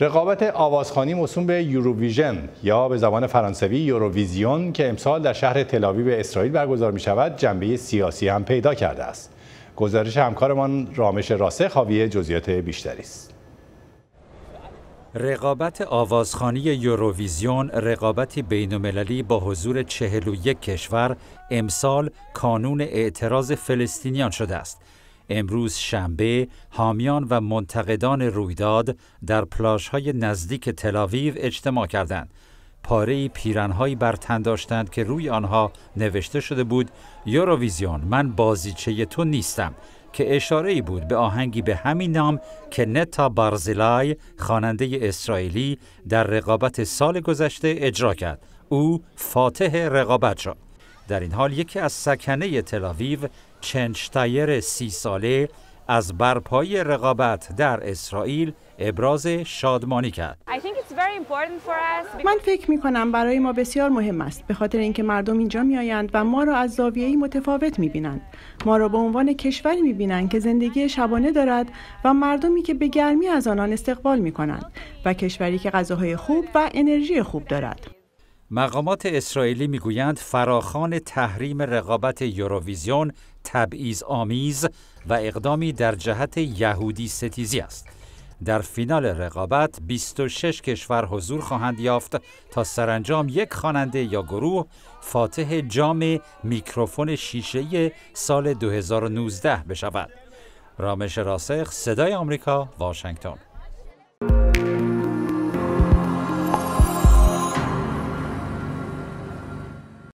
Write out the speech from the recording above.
رقابت آوازخانی موسوم به یوروویژن یا به زبان فرانسوی یوروویزیون که امسال در شهر به اسرائیل برگزار می شود جنبه سیاسی هم پیدا کرده است. گزارش همکارمان رامش راسه خاویه جزئیات بیشتری است. رقابت آوازخانی یوروویزیون رقابتی المللی با حضور 41 کشور امسال کانون اعتراض فلسطینیان شده است امروز شنبه حامیان و منتقدان رویداد در پلاژهای نزدیک تلاویو اجتماع کردند. پاره پیرنهایی بر تن داشتند که روی آنها نوشته شده بود یوروویزیون من بازیچه تو نیستم که اشاره بود به آهنگی به همین نام که نتا بارزیلای خواننده اسرائیلی در رقابت سال گذشته اجرا کرد او فاتح رقابت شد در این حال یکی از سکنه تلاویو چنشتایر سی ساله از برپای رقابت در اسرائیل ابراز شادمانی کرد. من فکر می کنم برای ما بسیار مهم است به خاطر اینکه مردم اینجا می آیند و ما را از زاویه‌ای متفاوت می بینند. ما را به عنوان کشوری می بینند که زندگی شبانه دارد و مردمی که به گرمی از آنان استقبال می کنند و کشوری که غذاهای خوب و انرژی خوب دارد. مقامات اسرائیلی میگویند فراخان تحریم رقابت یوروویزیون تبعیض آمیز و اقدامی در جهت یهودی ستیزی است. در فینال رقابت 26 کشور حضور خواهند یافت تا سرانجام یک خواننده یا گروه فاتح جام میکروفون شیشه سال 2019 بشود. رامش راسخ صدای آمریکا واشنگتن